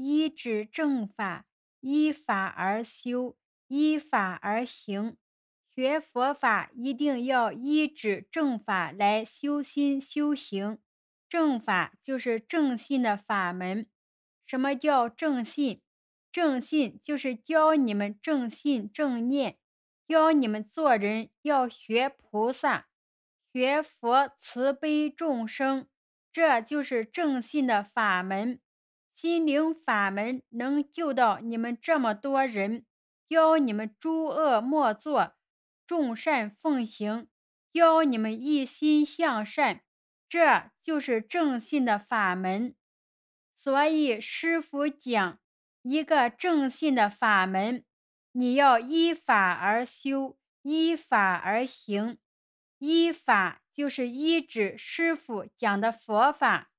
依止正法，依法而修，依法而行。学佛法一定要依止正法来修心修行。正法就是正信的法门。什么叫正信？正信就是教你们正信正念，教你们做人要学菩萨，学佛慈悲众生，这就是正信的法门。心灵法门能救到你们这么多人，教你们诸恶莫作，众善奉行，教你们一心向善，这就是正信的法门。所以师傅讲，一个正信的法门，你要依法而修，依法而行，依法就是依止师傅讲的佛法。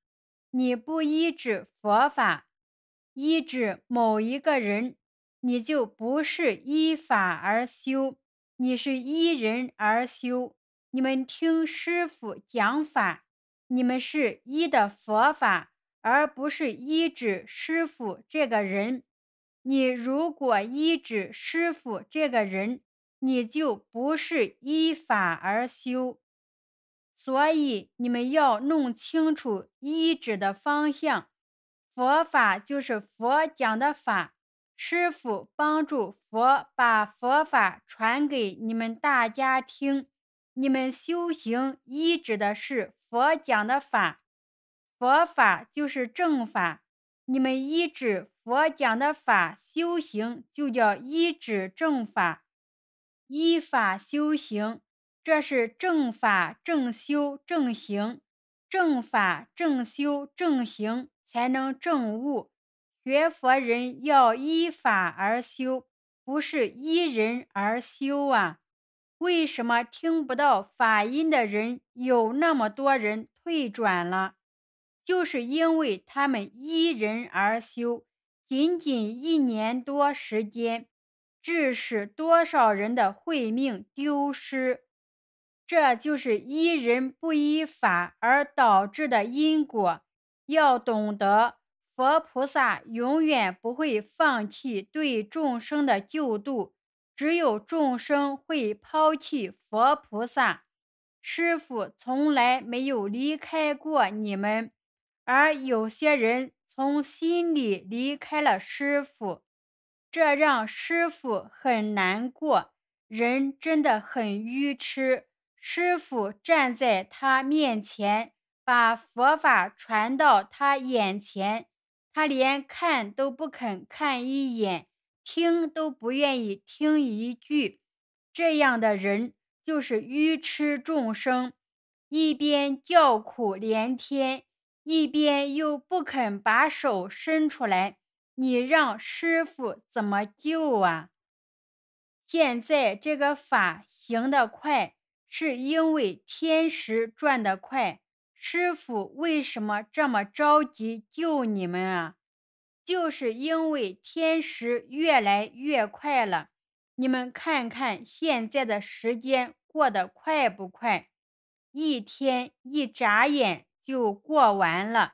你不依止佛法，依止某一个人，你就不是依法而修，你是依人而修。你们听师傅讲法，你们是依的佛法，而不是依止师傅这个人。你如果依止师傅这个人，你就不是依法而修。所以，你们要弄清楚医指的方向。佛法就是佛讲的法，师傅帮助佛把佛法传给你们大家听。你们修行一指的是佛讲的法，佛法就是正法。你们一指佛讲的法修行，就叫一指正法，依法修行。这是正法正修正行，正法正修正行才能正悟。学佛人要依法而修，不是依人而修啊！为什么听不到法音的人有那么多人退转了？就是因为他们依人而修，仅仅一年多时间，致使多少人的慧命丢失。这就是依人不依法而导致的因果，要懂得佛菩萨永远不会放弃对众生的救度，只有众生会抛弃佛菩萨。师傅从来没有离开过你们，而有些人从心里离开了师傅，这让师傅很难过。人真的很愚痴。师傅站在他面前，把佛法传到他眼前，他连看都不肯看一眼，听都不愿意听一句。这样的人就是愚痴众生，一边叫苦连天，一边又不肯把手伸出来。你让师傅怎么救啊？现在这个法行得快。是因为天时转得快，师傅为什么这么着急救你们啊？就是因为天时越来越快了。你们看看现在的时间过得快不快？一天一眨眼就过完了，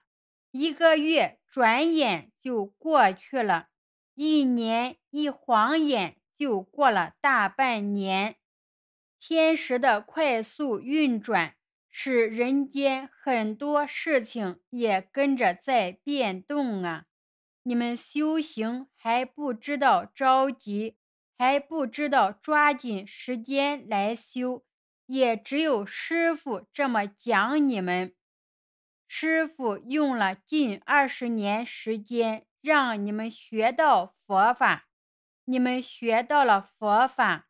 一个月转眼就过去了，一年一晃眼就过了大半年。天时的快速运转，使人间很多事情也跟着在变动啊！你们修行还不知道着急，还不知道抓紧时间来修，也只有师傅这么讲你们。师傅用了近二十年时间让你们学到佛法，你们学到了佛法。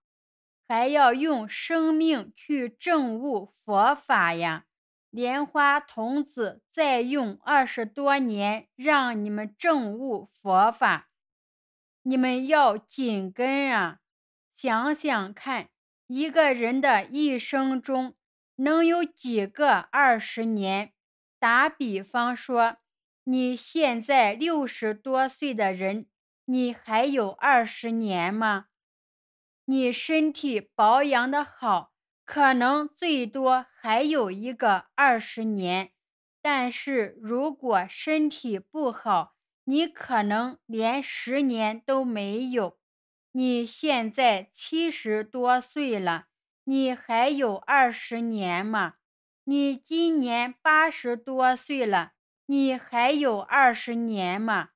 还要用生命去证悟佛法呀！莲花童子再用二十多年让你们证悟佛法，你们要紧跟啊！想想看，一个人的一生中能有几个二十年？打比方说，你现在六十多岁的人，你还有二十年吗？你身体保养的好，可能最多还有一个二十年；但是如果身体不好，你可能连十年都没有。你现在七十多岁了，你还有二十年吗？你今年八十多岁了，你还有二十年吗？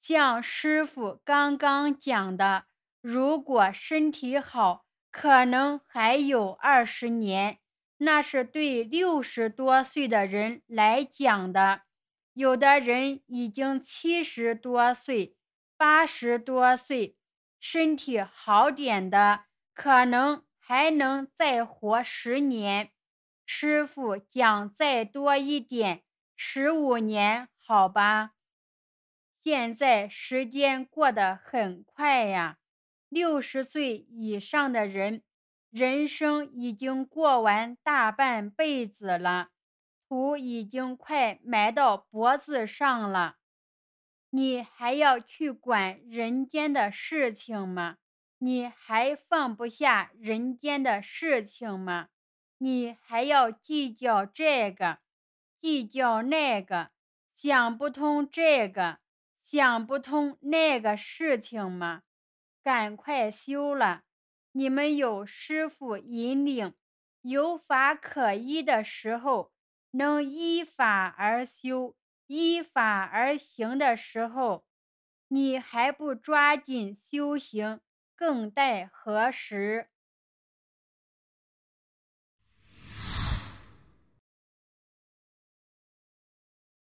像师傅刚刚讲的。如果身体好，可能还有二十年，那是对六十多岁的人来讲的。有的人已经七十多岁、八十多岁，身体好点的，可能还能再活十年。师傅讲再多一点，十五年好吧？现在时间过得很快呀。六十岁以上的人，人生已经过完大半辈子了，土已经快埋到脖子上了，你还要去管人间的事情吗？你还放不下人间的事情吗？你还要计较这个，计较那个，想不通这个，想不通那个事情吗？赶快修了！你们有师傅引领，有法可依的时候，能依法而修、依法而行的时候，你还不抓紧修行，更待何时？